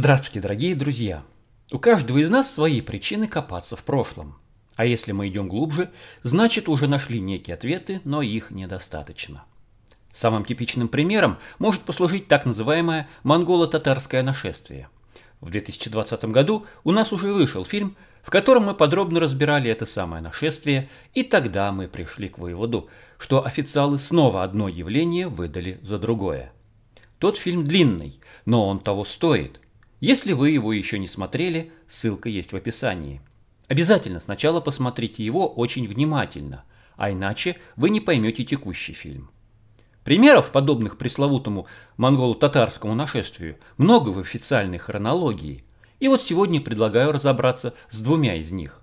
Здравствуйте, дорогие друзья! У каждого из нас свои причины копаться в прошлом. А если мы идем глубже, значит уже нашли некие ответы, но их недостаточно. Самым типичным примером может послужить так называемое монголо-татарское нашествие. В 2020 году у нас уже вышел фильм, в котором мы подробно разбирали это самое нашествие, и тогда мы пришли к выводу, что официалы снова одно явление выдали за другое. Тот фильм длинный, но он того стоит – если вы его еще не смотрели, ссылка есть в описании. Обязательно сначала посмотрите его очень внимательно, а иначе вы не поймете текущий фильм. Примеров, подобных пресловутому монголо-татарскому нашествию, много в официальной хронологии. И вот сегодня предлагаю разобраться с двумя из них.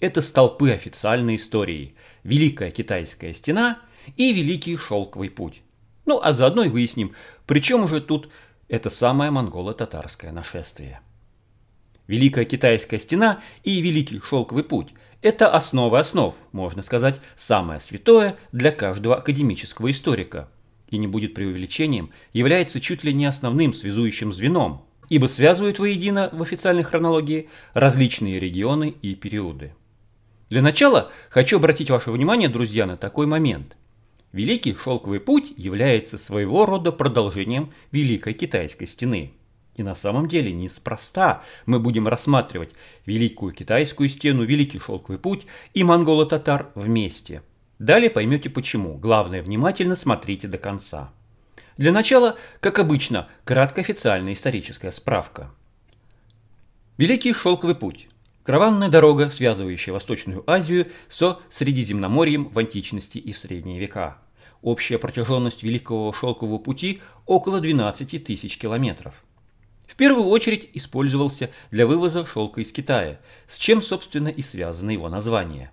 Это столпы официальной истории – Великая Китайская Стена и Великий Шелковый Путь. Ну а заодно и выясним, при чем уже тут это самое монголо-татарское нашествие. Великая Китайская стена и Великий Шелковый путь – это основа основ, можно сказать, самое святое для каждого академического историка. И не будет преувеличением, является чуть ли не основным связующим звеном, ибо связывают воедино в официальной хронологии различные регионы и периоды. Для начала хочу обратить ваше внимание, друзья, на такой момент – Великий Шелковый Путь является своего рода продолжением Великой Китайской Стены. И на самом деле неспроста мы будем рассматривать Великую Китайскую Стену, Великий Шелковый Путь и монголо-татар вместе. Далее поймете почему. Главное, внимательно смотрите до конца. Для начала, как обычно, краткая официальная историческая справка. Великий Шелковый Путь Караванная дорога, связывающая Восточную Азию со Средиземноморьем в античности и в средние века. Общая протяженность Великого Шелкового пути около 12 тысяч километров. В первую очередь использовался для вывоза шелка из Китая, с чем, собственно, и связано его название.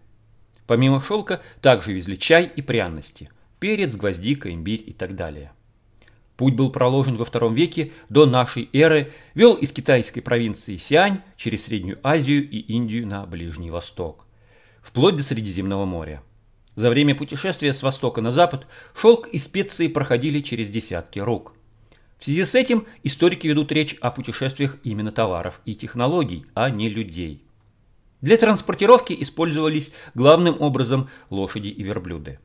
Помимо шелка также везли чай и пряности – перец, гвоздика, имбирь и так далее. Путь был проложен во втором веке до нашей эры, вел из китайской провинции Сиань через Среднюю Азию и Индию на Ближний Восток, вплоть до Средиземного моря. За время путешествия с востока на запад шелк и специи проходили через десятки рук. В связи с этим историки ведут речь о путешествиях именно товаров и технологий, а не людей. Для транспортировки использовались главным образом лошади и верблюды.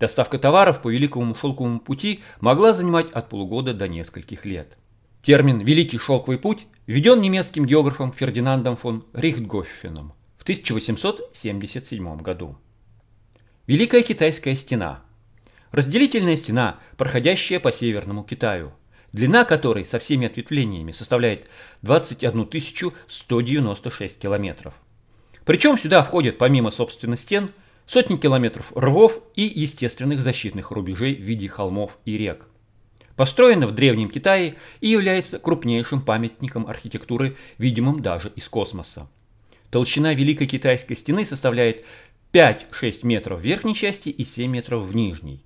Доставка товаров по Великому Шелковому пути могла занимать от полугода до нескольких лет. Термин «Великий Шелковый путь» введен немецким географом Фердинандом фон Рихтгоффеном в 1877 году. Великая Китайская стена – разделительная стена, проходящая по Северному Китаю, длина которой со всеми ответвлениями составляет 21 196 километров. Причем сюда входят помимо собственно стен – сотни километров рвов и естественных защитных рубежей в виде холмов и рек. Построена в Древнем Китае и является крупнейшим памятником архитектуры, видимым даже из космоса. Толщина Великой Китайской стены составляет 5-6 метров в верхней части и 7 метров в нижней,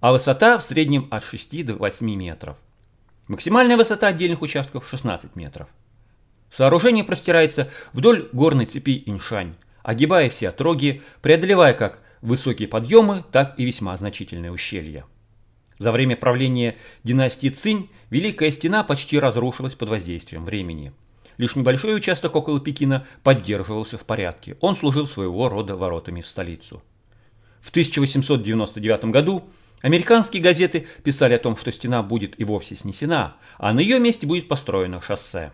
а высота в среднем от 6 до 8 метров. Максимальная высота отдельных участков 16 метров. Сооружение простирается вдоль горной цепи Иншань, огибая все отроги, преодолевая как высокие подъемы, так и весьма значительные ущелья. За время правления династии Цинь Великая Стена почти разрушилась под воздействием времени. Лишь небольшой участок около Пекина поддерживался в порядке. Он служил своего рода воротами в столицу. В 1899 году американские газеты писали о том, что стена будет и вовсе снесена, а на ее месте будет построено шоссе.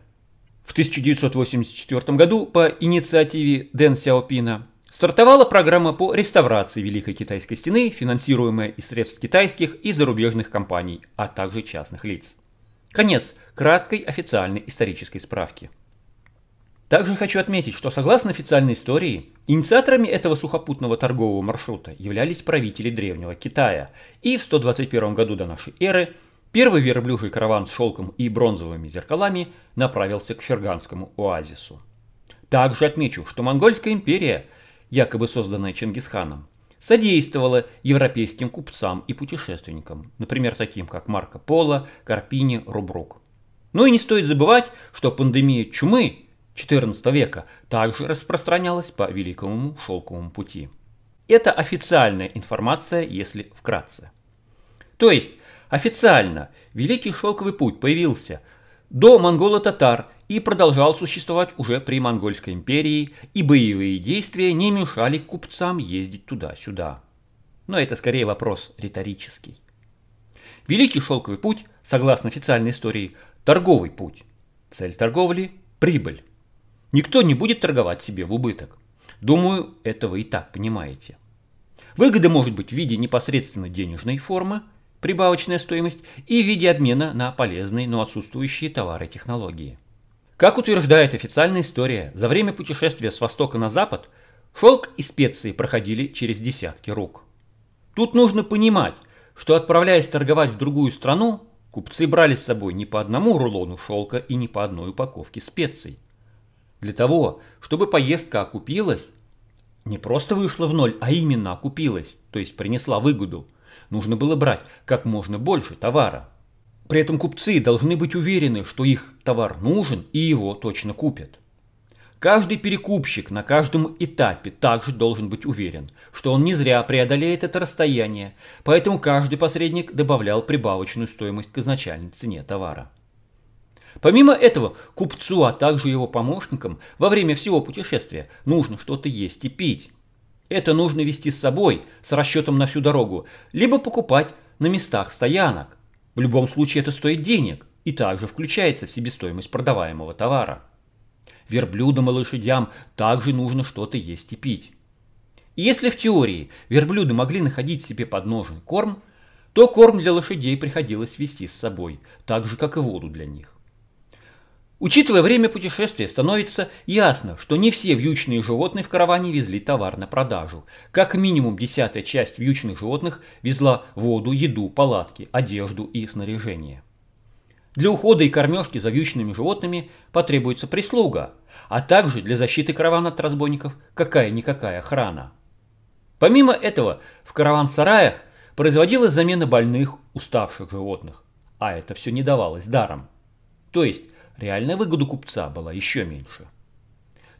В 1984 году по инициативе Дэн Сяопина стартовала программа по реставрации Великой Китайской стены, финансируемая из средств китайских и зарубежных компаний, а также частных лиц. Конец краткой официальной исторической справки. Также хочу отметить, что согласно официальной истории, инициаторами этого сухопутного торгового маршрута являлись правители Древнего Китая, и в 121 году до нашей эры – Первый верблюжий караван с шелком и бронзовыми зеркалами направился к ферганскому оазису. Также отмечу, что Монгольская империя, якобы созданная Чингисханом, содействовала европейским купцам и путешественникам, например, таким как Марко Поло, Карпини, Рубрук. Ну и не стоит забывать, что пандемия чумы XIV века также распространялась по Великому Шелковому пути. Это официальная информация, если вкратце. То есть, Официально Великий Шелковый Путь появился до монголо-татар и продолжал существовать уже при Монгольской империи, и боевые действия не мешали купцам ездить туда-сюда. Но это скорее вопрос риторический. Великий Шелковый Путь, согласно официальной истории, торговый путь. Цель торговли – прибыль. Никто не будет торговать себе в убыток. Думаю, это вы и так понимаете. Выгода может быть в виде непосредственно денежной формы – прибавочная стоимость и в виде обмена на полезные, но отсутствующие товары технологии. Как утверждает официальная история, за время путешествия с востока на запад шелк и специи проходили через десятки рук. Тут нужно понимать, что отправляясь торговать в другую страну, купцы брали с собой не по одному рулону шелка и не по одной упаковке специй. Для того, чтобы поездка окупилась, не просто вышла в ноль, а именно окупилась, то есть принесла выгоду – нужно было брать как можно больше товара. При этом купцы должны быть уверены, что их товар нужен и его точно купят. Каждый перекупщик на каждом этапе также должен быть уверен, что он не зря преодолеет это расстояние, поэтому каждый посредник добавлял прибавочную стоимость к изначальной цене товара. Помимо этого, купцу, а также его помощникам во время всего путешествия нужно что-то есть и пить. Это нужно вести с собой, с расчетом на всю дорогу, либо покупать на местах стоянок. В любом случае это стоит денег и также включается в себестоимость продаваемого товара. Верблюдам и лошадям также нужно что-то есть и пить. И если в теории верблюды могли находить себе подножный корм, то корм для лошадей приходилось вести с собой, так же как и воду для них. Учитывая время путешествия, становится ясно, что не все вьючные животные в караване везли товар на продажу. Как минимум десятая часть вьючных животных везла воду, еду, палатки, одежду и снаряжение. Для ухода и кормежки за вьючными животными потребуется прислуга, а также для защиты каравана от разбойников какая-никакая охрана. Помимо этого, в караван-сараях производилась замена больных, уставших животных, а это все не давалось даром. То есть Реальная выгода купца была еще меньше.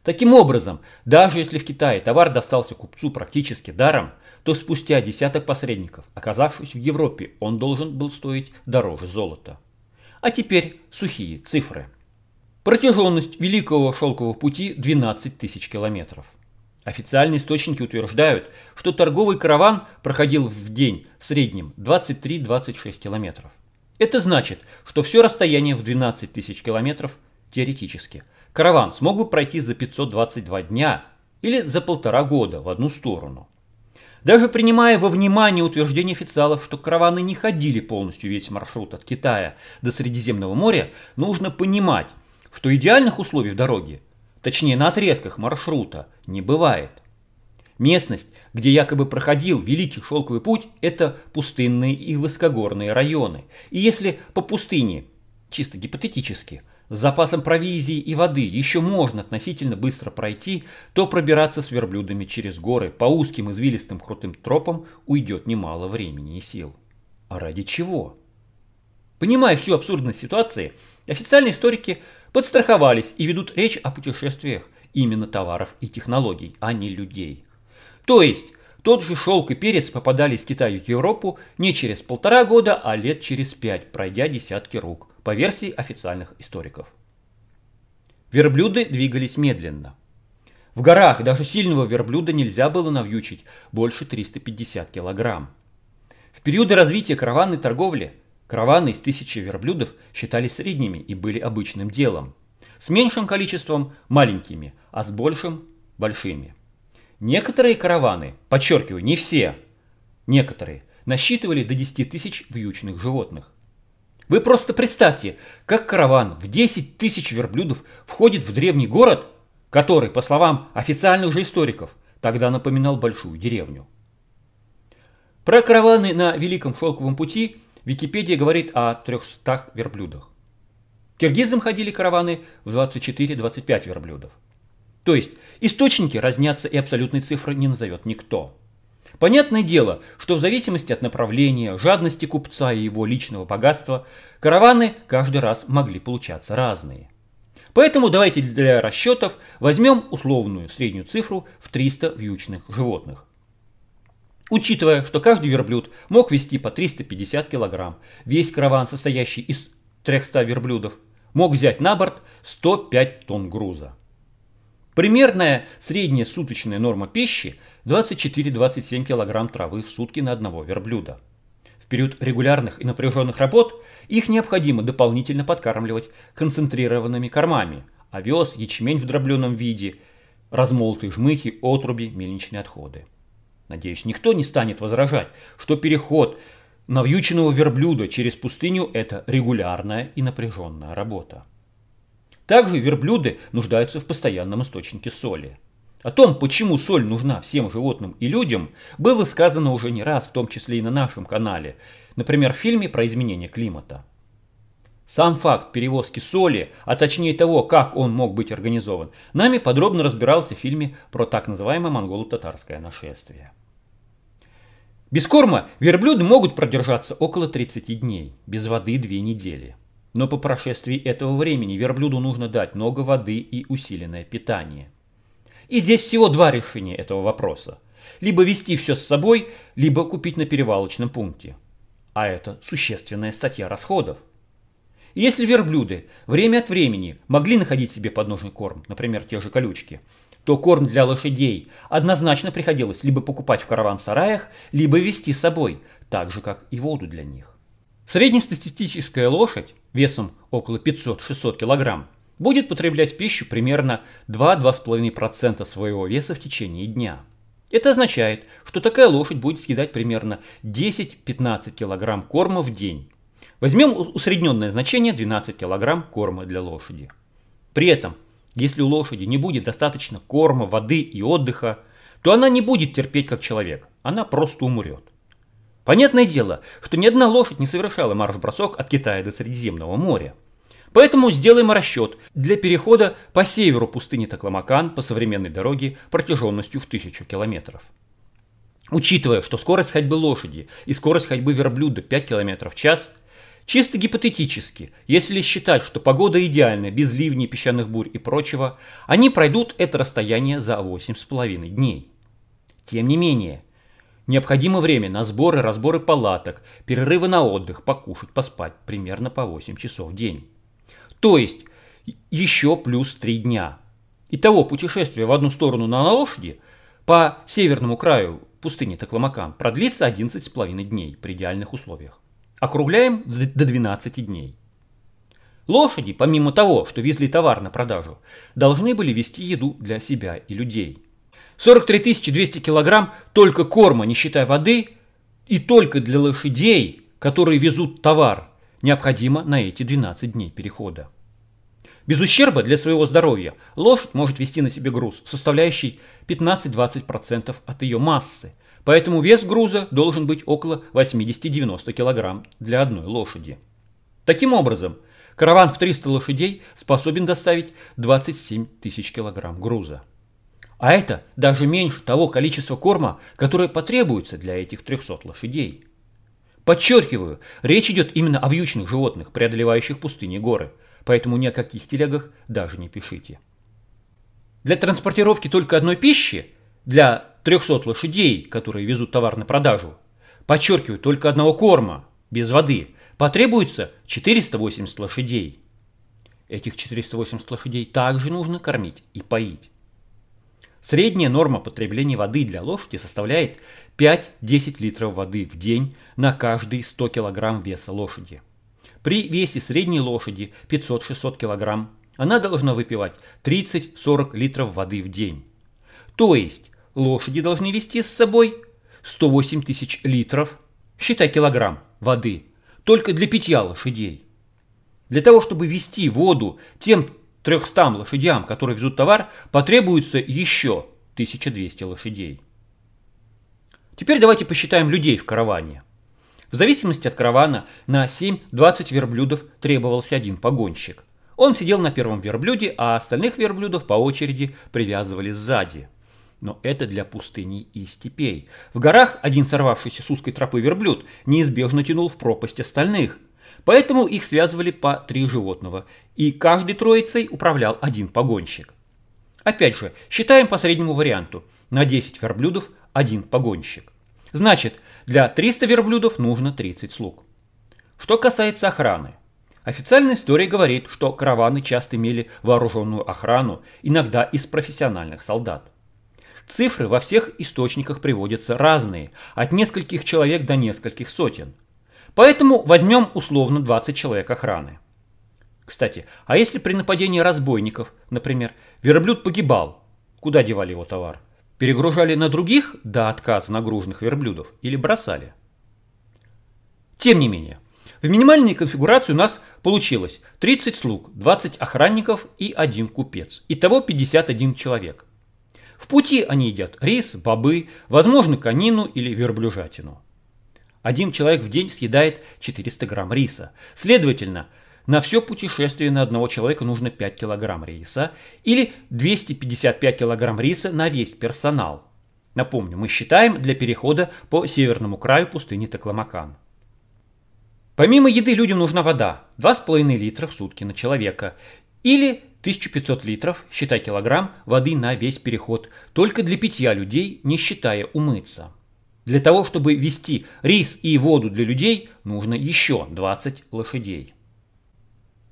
Таким образом, даже если в Китае товар достался купцу практически даром, то спустя десяток посредников, оказавшись в Европе, он должен был стоить дороже золота. А теперь сухие цифры. Протяженность Великого Шелкового пути 12 тысяч километров. Официальные источники утверждают, что торговый караван проходил в день в среднем 23-26 километров. Это значит, что все расстояние в 12 тысяч километров теоретически. Караван смог бы пройти за 522 дня или за полтора года в одну сторону. Даже принимая во внимание утверждение официалов, что караваны не ходили полностью весь маршрут от Китая до Средиземного моря, нужно понимать, что идеальных условий в дороге, точнее на отрезках маршрута, не бывает. Местность где якобы проходил Великий Шелковый Путь, это пустынные и высокогорные районы. И если по пустыне, чисто гипотетически, с запасом провизии и воды еще можно относительно быстро пройти, то пробираться с верблюдами через горы по узким извилистым крутым тропам уйдет немало времени и сил. А ради чего? Понимая всю абсурдность ситуации, официальные историки подстраховались и ведут речь о путешествиях именно товаров и технологий, а не людей – то есть тот же шелк и перец попадали из Китая в Европу не через полтора года, а лет через пять, пройдя десятки рук, по версии официальных историков. Верблюды двигались медленно. В горах даже сильного верблюда нельзя было навьючить больше 350 килограмм. В периоды развития караванной торговли караваны из тысячи верблюдов считались средними и были обычным делом. С меньшим количеством – маленькими, а с большим – большими. Некоторые караваны, подчеркиваю, не все, некоторые, насчитывали до 10 тысяч вьючных животных. Вы просто представьте, как караван в 10 тысяч верблюдов входит в древний город, который, по словам официальных же историков, тогда напоминал большую деревню. Про караваны на Великом Шелковом пути Википедия говорит о 300 верблюдах. Киргизам ходили караваны в 24-25 верблюдов. То есть источники разнятся и абсолютной цифры не назовет никто. Понятное дело, что в зависимости от направления, жадности купца и его личного богатства, караваны каждый раз могли получаться разные. Поэтому давайте для расчетов возьмем условную среднюю цифру в 300 вьючных животных. Учитывая, что каждый верблюд мог вести по 350 кг, весь караван, состоящий из 300 верблюдов, мог взять на борт 105 тонн груза. Примерная средняя суточная норма пищи 24-27 кг травы в сутки на одного верблюда. В период регулярных и напряженных работ их необходимо дополнительно подкармливать концентрированными кормами – овес, ячмень в дробленом виде, размолотые жмыхи, отруби, мельничные отходы. Надеюсь, никто не станет возражать, что переход навьюченного верблюда через пустыню – это регулярная и напряженная работа. Также верблюды нуждаются в постоянном источнике соли. О том, почему соль нужна всем животным и людям, было сказано уже не раз, в том числе и на нашем канале, например, в фильме про изменение климата. Сам факт перевозки соли, а точнее того, как он мог быть организован, нами подробно разбирался в фильме про так называемое монголо-татарское нашествие. Без корма верблюды могут продержаться около 30 дней, без воды 2 недели. Но по прошествии этого времени верблюду нужно дать много воды и усиленное питание. И здесь всего два решения этого вопроса. Либо вести все с собой, либо купить на перевалочном пункте. А это существенная статья расходов. Если верблюды время от времени могли находить себе подножный корм, например, те же колючки, то корм для лошадей однозначно приходилось либо покупать в караван-сараях, либо вести с собой, так же, как и воду для них. Среднестатистическая лошадь весом около 500-600 кг будет потреблять в пищу примерно 2-2,5% своего веса в течение дня. Это означает, что такая лошадь будет съедать примерно 10-15 кг корма в день. Возьмем усредненное значение 12 кг корма для лошади. При этом, если у лошади не будет достаточно корма, воды и отдыха, то она не будет терпеть как человек, она просто умрет. Понятное дело, что ни одна лошадь не совершала марш-бросок от Китая до Средиземного моря. Поэтому сделаем расчет для перехода по северу пустыни Такламакан по современной дороге протяженностью в 1000 километров. Учитывая, что скорость ходьбы лошади и скорость ходьбы верблюда 5 км в час, чисто гипотетически, если считать, что погода идеальна, без ливней, песчаных бурь и прочего, они пройдут это расстояние за 8,5 дней. Тем не менее, Необходимо время на сборы, разборы палаток, перерывы на отдых, покушать, поспать, примерно по 8 часов в день. То есть еще плюс 3 дня. Итого путешествие в одну сторону на лошади по северному краю пустыни Токламакан продлится 11,5 дней при идеальных условиях. Округляем до 12 дней. Лошади, помимо того, что везли товар на продажу, должны были вести еду для себя и людей – 43 200 килограмм только корма, не считая воды, и только для лошадей, которые везут товар, необходимо на эти 12 дней перехода. Без ущерба для своего здоровья лошадь может вести на себе груз, составляющий 15-20% от ее массы, поэтому вес груза должен быть около 80-90 кг для одной лошади. Таким образом, караван в 300 лошадей способен доставить 27 тысяч килограмм груза. А это даже меньше того количества корма, которое потребуется для этих 300 лошадей. Подчеркиваю, речь идет именно о вьючных животных, преодолевающих пустыни и горы, поэтому ни о каких телегах даже не пишите. Для транспортировки только одной пищи, для 300 лошадей, которые везут товар на продажу, подчеркиваю, только одного корма, без воды, потребуется 480 лошадей. Этих 480 лошадей также нужно кормить и поить. Средняя норма потребления воды для лошади составляет 5-10 литров воды в день на каждый 100 кг веса лошади. При весе средней лошади 500-600 кг она должна выпивать 30-40 литров воды в день. То есть лошади должны вести с собой 108 тысяч литров, считай килограмм, воды, только для питья лошадей. Для того, чтобы вести воду тем 300 лошадям, которые везут товар, потребуется еще 1200 лошадей. Теперь давайте посчитаем людей в караване. В зависимости от каравана на 7-20 верблюдов требовался один погонщик. Он сидел на первом верблюде, а остальных верблюдов по очереди привязывали сзади. Но это для пустыней и степей. В горах один сорвавшийся с узкой тропы верблюд неизбежно тянул в пропасть остальных – Поэтому их связывали по три животного, и каждой троицей управлял один погонщик. Опять же, считаем по среднему варианту. На 10 верблюдов один погонщик. Значит, для 300 верблюдов нужно 30 слуг. Что касается охраны. Официальная история говорит, что караваны часто имели вооруженную охрану, иногда из профессиональных солдат. Цифры во всех источниках приводятся разные, от нескольких человек до нескольких сотен – Поэтому возьмем условно 20 человек охраны. Кстати, а если при нападении разбойников, например, верблюд погибал, куда девали его товар? Перегружали на других до отказа нагруженных верблюдов или бросали? Тем не менее, в минимальной конфигурации у нас получилось 30 слуг, 20 охранников и один купец. Итого 51 человек. В пути они едят рис, бобы, возможно, конину или верблюжатину. Один человек в день съедает 400 грамм риса. Следовательно, на все путешествие на одного человека нужно 5 килограмм риса или 255 килограмм риса на весь персонал. Напомню, мы считаем для перехода по северному краю пустыни Токламакан. Помимо еды людям нужна вода 2,5 литра в сутки на человека или 1500 литров, считай килограмм, воды на весь переход, только для питья людей, не считая умыться. Для того, чтобы вести рис и воду для людей, нужно еще 20 лошадей.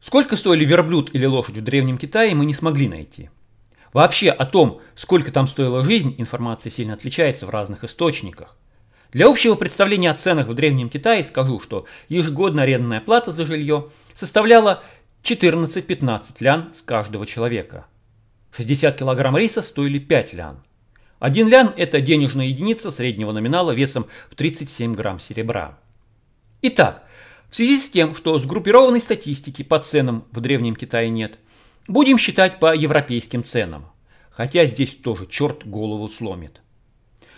Сколько стоили верблюд или лошадь в Древнем Китае, мы не смогли найти. Вообще о том, сколько там стоила жизнь, информация сильно отличается в разных источниках. Для общего представления о ценах в Древнем Китае скажу, что ежегодно арендная плата за жилье составляла 14-15 лян с каждого человека. 60 килограмм риса стоили 5 лян. Один лян – это денежная единица среднего номинала весом в 37 грамм серебра. Итак, в связи с тем, что сгруппированной статистики по ценам в Древнем Китае нет, будем считать по европейским ценам. Хотя здесь тоже черт голову сломит.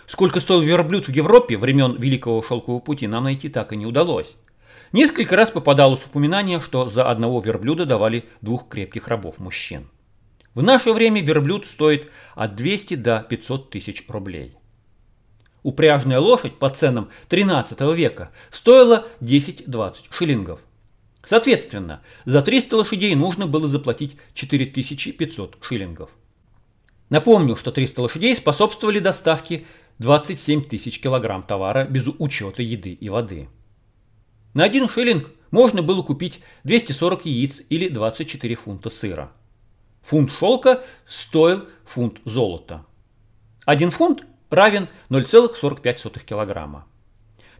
Сколько стоил верблюд в Европе времен Великого Шелкового Пути, нам найти так и не удалось. Несколько раз попадалось упоминание, что за одного верблюда давали двух крепких рабов мужчин. В наше время верблюд стоит от 200 до 500 тысяч рублей. Упряжная лошадь по ценам 13 века стоила 10-20 шиллингов. Соответственно, за 300 лошадей нужно было заплатить 4500 шиллингов. Напомню, что 300 лошадей способствовали доставке 27 тысяч килограмм товара без учета еды и воды. На один шиллинг можно было купить 240 яиц или 24 фунта сыра – Фунт шелка стоил фунт золота. Один фунт равен 0,45 килограмма.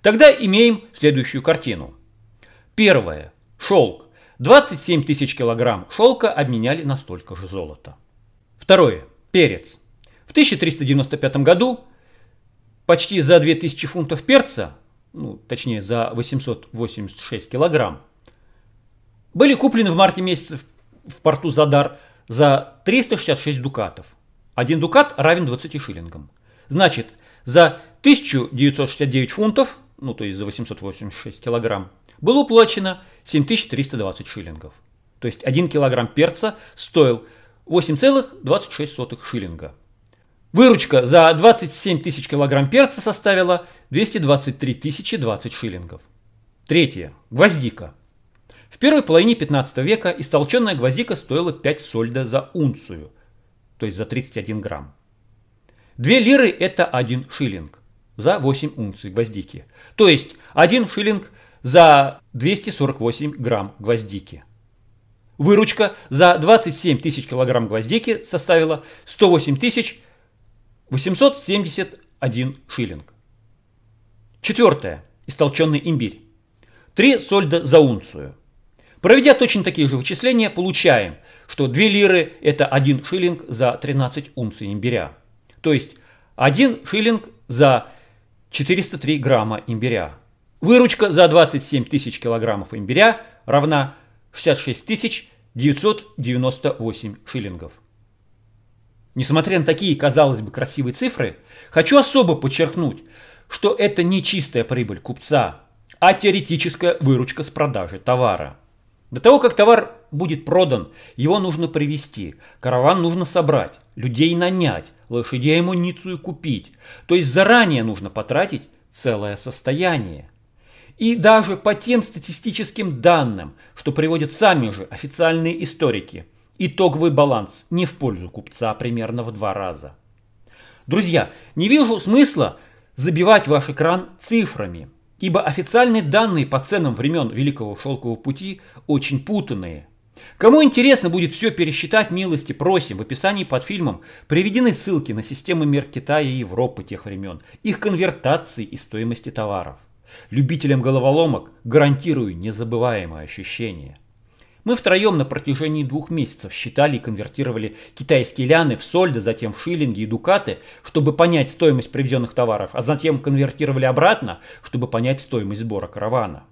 Тогда имеем следующую картину. Первое. Шелк. 27 тысяч килограмм шелка обменяли на столько же золота. Второе. Перец. В 1395 году почти за 2000 фунтов перца, ну, точнее за 886 килограмм, были куплены в марте месяце в порту Задар за 366 дукатов. Один дукат равен 20 шиллингам. Значит, за 1969 фунтов, ну то есть за 886 килограмм, было уплачено 7320 шиллингов. То есть 1 килограмм перца стоил 8,26 шиллинга. Выручка за 27 тысяч килограмм перца составила 223 тысячи 20 шиллингов. Третье. Гвоздика. В первой половине 15 века истолченная гвоздика стоила 5 сольда за унцию, то есть за 31 грамм. 2 лиры – это 1 шиллинг за 8 унций гвоздики. То есть 1 шиллинг за 248 грамм гвоздики. Выручка за 27 тысяч килограмм гвоздики составила 108 тысяч 871 шиллинг. Четвертое. Истолченный имбирь. 3 сольда за унцию – Проведя точно такие же вычисления, получаем, что 2 лиры – это 1 шиллинг за 13 унций имбиря. То есть 1 шиллинг за 403 грамма имбиря. Выручка за 27 тысяч килограммов имбиря равна 66 тысяч 998 шиллингов. Несмотря на такие, казалось бы, красивые цифры, хочу особо подчеркнуть, что это не чистая прибыль купца, а теоретическая выручка с продажи товара. До того, как товар будет продан, его нужно привести, караван нужно собрать, людей нанять, лошадей амуницию купить. То есть заранее нужно потратить целое состояние. И даже по тем статистическим данным, что приводят сами же официальные историки, итоговый баланс не в пользу купца примерно в два раза. Друзья, не вижу смысла забивать ваш экран цифрами ибо официальные данные по ценам времен Великого Шелкового Пути очень путанные. Кому интересно будет все пересчитать, милости просим, в описании под фильмом приведены ссылки на системы мер Китая и Европы тех времен, их конвертации и стоимости товаров. Любителям головоломок гарантирую незабываемое ощущение. Мы втроем на протяжении двух месяцев считали и конвертировали китайские ляны в сольды, затем в шиллинги и дукаты, чтобы понять стоимость привезенных товаров, а затем конвертировали обратно, чтобы понять стоимость сбора каравана.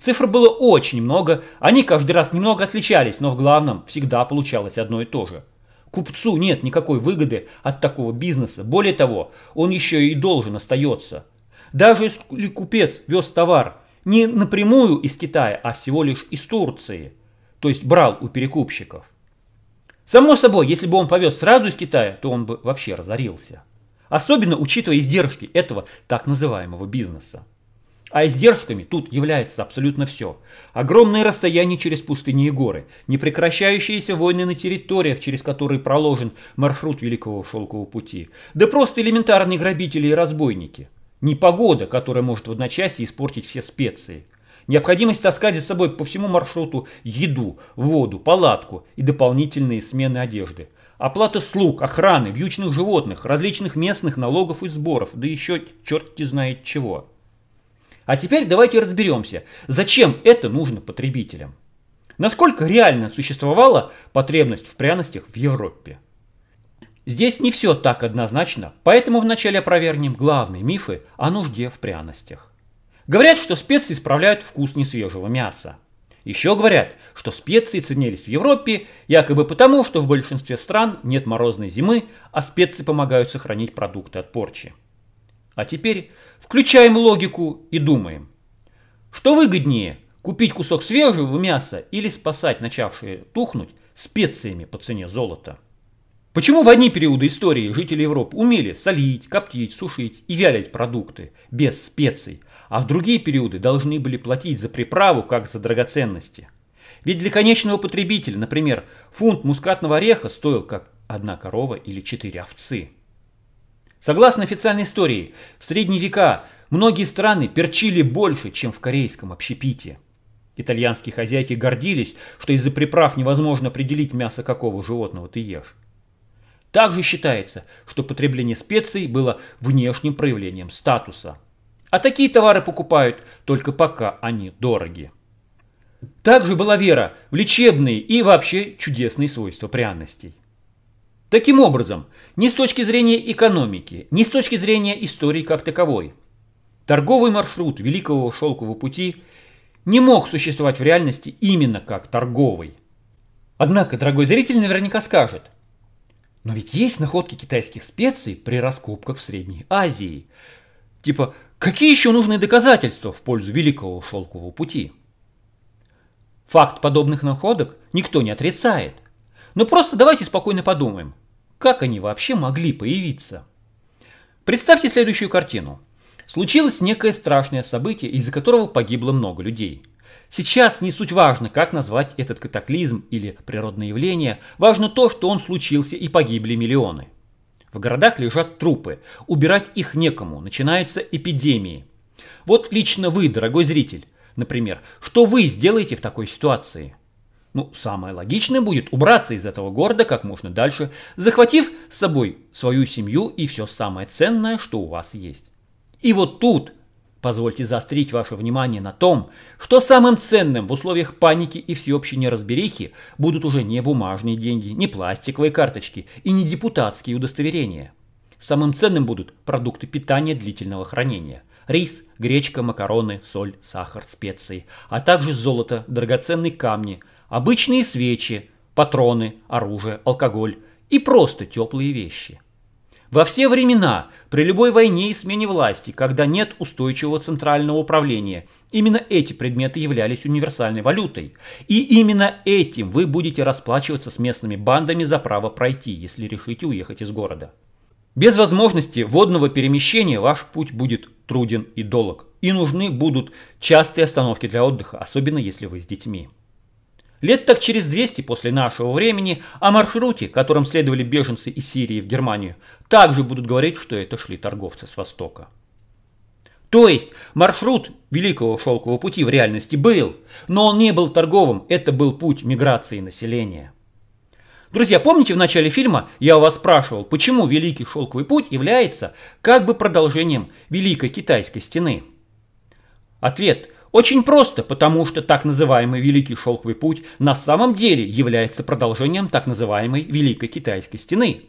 Цифр было очень много, они каждый раз немного отличались, но в главном всегда получалось одно и то же. Купцу нет никакой выгоды от такого бизнеса, более того, он еще и должен остается. Даже если купец вез товар не напрямую из Китая, а всего лишь из Турции – то есть брал у перекупщиков. Само собой, если бы он повез сразу из Китая, то он бы вообще разорился. Особенно учитывая издержки этого так называемого бизнеса. А издержками тут является абсолютно все. Огромные расстояния через пустыни и горы, непрекращающиеся войны на территориях, через которые проложен маршрут Великого Шелкового Пути, да просто элементарные грабители и разбойники. Непогода, которая может в одночасье испортить все специи – Необходимость таскать за собой по всему маршруту еду, воду, палатку и дополнительные смены одежды. Оплата слуг, охраны, вьючных животных, различных местных налогов и сборов, да еще черти знает чего. А теперь давайте разберемся, зачем это нужно потребителям. Насколько реально существовала потребность в пряностях в Европе? Здесь не все так однозначно, поэтому вначале опровергнем главные мифы о нужде в пряностях. Говорят, что специи исправляют вкус несвежего мяса. Еще говорят, что специи ценились в Европе якобы потому, что в большинстве стран нет морозной зимы, а специи помогают сохранить продукты от порчи. А теперь включаем логику и думаем. Что выгоднее, купить кусок свежего мяса или спасать начавшие тухнуть специями по цене золота? Почему в одни периоды истории жители Европы умели солить, коптить, сушить и вялить продукты без специй – а в другие периоды должны были платить за приправу, как за драгоценности. Ведь для конечного потребителя, например, фунт мускатного ореха стоил как одна корова или четыре овцы. Согласно официальной истории, в средние века многие страны перчили больше, чем в корейском общепите. Итальянские хозяйки гордились, что из-за приправ невозможно определить мясо какого животного ты ешь. Также считается, что потребление специй было внешним проявлением статуса – а такие товары покупают, только пока они дороги. Также была вера в лечебные и вообще чудесные свойства пряностей. Таким образом, ни с точки зрения экономики, ни с точки зрения истории как таковой, торговый маршрут Великого Шелкового пути не мог существовать в реальности именно как торговый. Однако дорогой зритель наверняка скажет, но ведь есть находки китайских специй при раскопках в Средней Азии. Типа Какие еще нужны доказательства в пользу великого шелкового пути? Факт подобных находок никто не отрицает. Но просто давайте спокойно подумаем, как они вообще могли появиться. Представьте следующую картину. Случилось некое страшное событие, из-за которого погибло много людей. Сейчас не суть важно, как назвать этот катаклизм или природное явление, важно то, что он случился и погибли миллионы. В городах лежат трупы. Убирать их некому. Начинаются эпидемии. Вот лично вы, дорогой зритель, например, что вы сделаете в такой ситуации? Ну, самое логичное будет убраться из этого города как можно дальше, захватив с собой свою семью и все самое ценное, что у вас есть. И вот тут – Позвольте заострить ваше внимание на том, что самым ценным в условиях паники и всеобщей неразберихи будут уже не бумажные деньги, не пластиковые карточки и не депутатские удостоверения. Самым ценным будут продукты питания длительного хранения. Рис, гречка, макароны, соль, сахар, специи, а также золото, драгоценные камни, обычные свечи, патроны, оружие, алкоголь и просто теплые вещи – во все времена, при любой войне и смене власти, когда нет устойчивого центрального управления, именно эти предметы являлись универсальной валютой. И именно этим вы будете расплачиваться с местными бандами за право пройти, если решите уехать из города. Без возможности водного перемещения ваш путь будет труден и долг, и нужны будут частые остановки для отдыха, особенно если вы с детьми. Лет так через 200 после нашего времени о маршруте, которым следовали беженцы из Сирии в Германию, также будут говорить, что это шли торговцы с Востока. То есть маршрут Великого Шелкового пути в реальности был, но он не был торговым, это был путь миграции населения. Друзья, помните в начале фильма я вас спрашивал, почему Великий Шелковый путь является как бы продолжением Великой Китайской стены? Ответ очень просто, потому что так называемый Великий Шелковый Путь на самом деле является продолжением так называемой Великой Китайской Стены.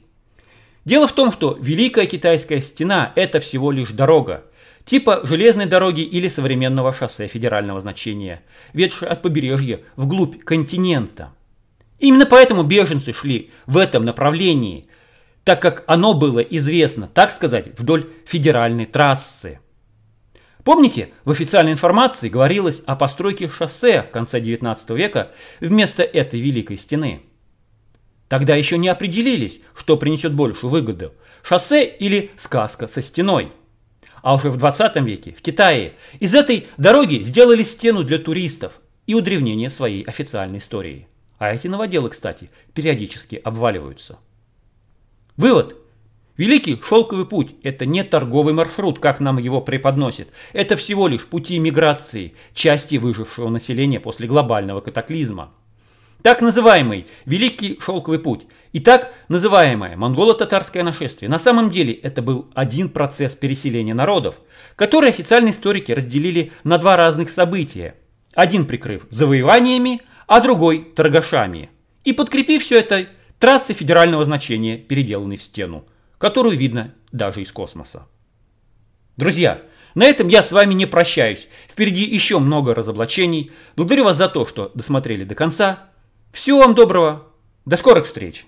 Дело в том, что Великая Китайская Стена – это всего лишь дорога, типа железной дороги или современного шоссе федерального значения, ведшей от побережья вглубь континента. Именно поэтому беженцы шли в этом направлении, так как оно было известно, так сказать, вдоль федеральной трассы. Помните, в официальной информации говорилось о постройке шоссе в конце 19 века вместо этой великой стены? Тогда еще не определились, что принесет большую выгоду – шоссе или сказка со стеной. А уже в 20 веке в Китае из этой дороги сделали стену для туристов и удревнение своей официальной истории. А эти новоделы, кстати, периодически обваливаются. Вывод – Великий шелковый путь – это не торговый маршрут, как нам его преподносит. Это всего лишь пути миграции, части выжившего населения после глобального катаклизма. Так называемый Великий Шелковый Путь и так называемое монголо-татарское нашествие на самом деле это был один процесс переселения народов, который официальные историки разделили на два разных события, один прикрыв завоеваниями, а другой торгашами, и подкрепив все это трассы федерального значения, переделанной в стену которую видно даже из космоса. Друзья, на этом я с вами не прощаюсь. Впереди еще много разоблачений. Благодарю вас за то, что досмотрели до конца. Всего вам доброго. До скорых встреч.